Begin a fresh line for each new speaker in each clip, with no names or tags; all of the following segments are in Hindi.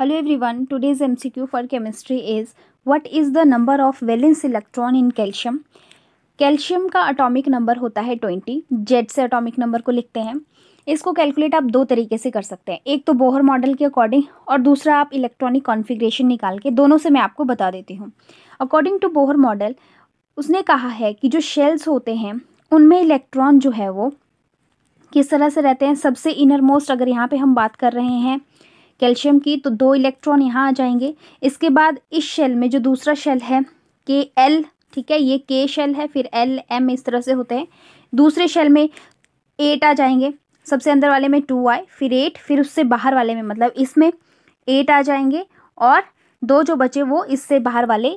one today's M C Q for chemistry is what is the number of electron electron in calcium का एटॉमिक नंबर होता है ट्वेंटी जेड से एटॉमिक नंबर को लिखते हैं इसको कैलकुलेट आप दो तरीके से कर सकते हैं एक तो बोहर मॉडल के अकॉर्डिंग और दूसरा आप इलेक्ट्रॉनिक कॉन्फिग्रेशन निकाल के दोनों से मैं आपको बता देती हूँ अकॉर्डिंग टू बोहर मॉडल उसने कहा है कि जो शेल्स होते हैं उनमें इलेक्ट्रॉन जो है वो किस तरह से रहते हैं सबसे इनर मोस्ट अगर यहाँ पे हम बात कर रहे हैं कैल्शियम की तो दो इलेक्ट्रॉन यहाँ आ जाएंगे इसके बाद इस शेल में जो दूसरा शेल है के एल ठीक है ये के शेल है फिर एल एम इस तरह से होते हैं दूसरे शेल में एट आ जाएंगे सबसे अंदर वाले में टू आए फिर एट फिर उससे बाहर वाले में मतलब इसमें एट आ जाएंगे और दो जो बचे वो इससे बाहर वाले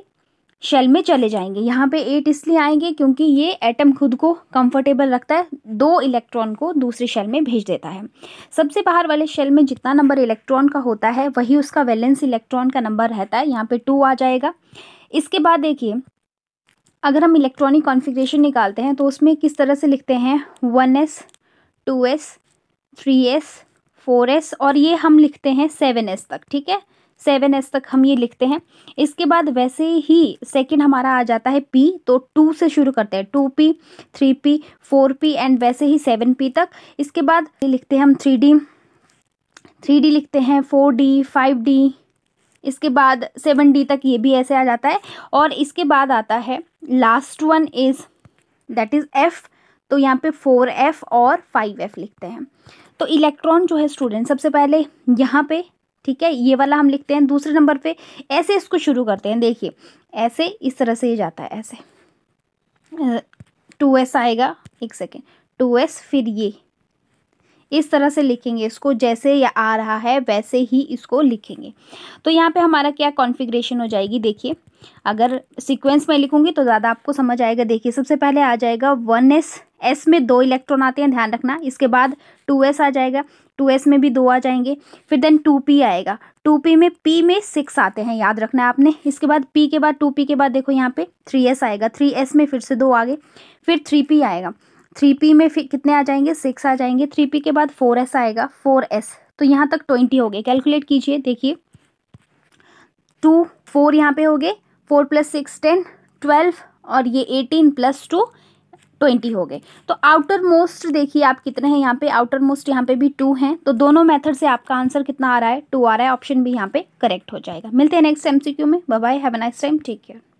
शेल में चले जाएंगे यहाँ पे एट इसलिए आएंगे क्योंकि ये एटम खुद को कंफर्टेबल रखता है दो इलेक्ट्रॉन को दूसरे शेल में भेज देता है सबसे बाहर वाले शेल में जितना नंबर इलेक्ट्रॉन का होता है वही उसका वैलेंस इलेक्ट्रॉन का नंबर रहता है यहाँ पे टू आ जाएगा इसके बाद देखिए अगर हम इलेक्ट्रॉनिक कॉन्फिग्रेशन निकालते हैं तो उसमें किस तरह से लिखते हैं one S two S three S four S और ये हम लिखते हैं सेवन एस तक ठीक है सेवन एस तक हम ये लिखते हैं इसके बाद वैसे ही सेकंड हमारा आ जाता है पी तो टू से शुरू करते हैं two P three P four P and वैसे ही सेवन पी तक इसके बाद लिखते हैं हम थ्री डी थ्री डी लिखते हैं फोर डी फाइव डी इसके बाद सेवन डी तक ये भी ऐसे आ जाता है और इसके बाद आता है last one is that is F तो यहाँ पे फोर एफ़ और फाइव एफ़ लिखते हैं तो इलेक्ट्रॉन जो है स्टूडेंट सबसे पहले यहाँ पे ठीक है ये वाला हम लिखते हैं दूसरे नंबर पे ऐसे इसको शुरू करते हैं देखिए ऐसे इस तरह से ये जाता है ऐसे टू एस आएगा एक सेकेंड टू एस फिर ये इस तरह से लिखेंगे इसको जैसे या आ रहा है वैसे ही इसको लिखेंगे तो यहाँ पे हमारा क्या कॉन्फ़िगरेशन हो जाएगी देखिए अगर सीक्वेंस में लिखूंगी तो ज़्यादा आपको समझ आएगा देखिए सबसे पहले आ जाएगा वन एस एस में दो इलेक्ट्रॉन आते हैं ध्यान रखना इसके बाद टू एस आ जाएगा टू एस में भी दो आ जाएंगे फिर देन टू पी आएगा टू पी में पी में सिक्स आते हैं याद रखना है आपने इसके बाद पी के बाद टू पी के बाद देखो यहाँ पे थ्री एस आएगा थ्री एस में फिर से दो आगे फिर थ्री पी आएगा थ्री पी में फिर कितने आ जाएंगे सिक्स आ जाएंगे थ्री पी के बाद फोर एस आएगा फोर एस तो यहाँ तक ट्वेंटी हो गए कैलकुलेट कीजिए देखिए टू फोर यहाँ पे हो गए four plus six ten twelve और ये एटीन प्लस टू ट्वेंटी हो गए तो आउटर मोस्ट देखिए आप कितने हैं यहाँ पे आउटर मोस्ट यहाँ पे भी टू हैं तो दोनों मेथड से आपका आंसर कितना आ रहा है टू आ रहा है ऑप्शन भी यहाँ पे करेक्ट हो जाएगा मिलते हैं नेक्स्ट एमसीक्यू में bye have a nice time take care